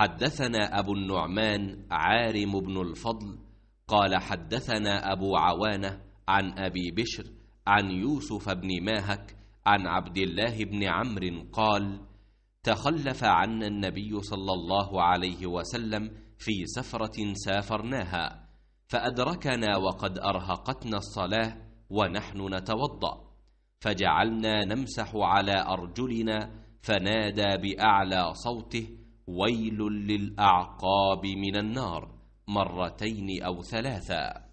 حدثنا أبو النعمان عارم بن الفضل قال حدثنا أبو عوانة عن أبي بشر عن يوسف بن ماهك عن عبد الله بن عمرو قال تخلف عنا النبي صلى الله عليه وسلم في سفرة سافرناها فأدركنا وقد أرهقتنا الصلاة ونحن نتوضأ فجعلنا نمسح على أرجلنا فنادى بأعلى صوته ويل للأعقاب من النار مرتين أو ثلاثا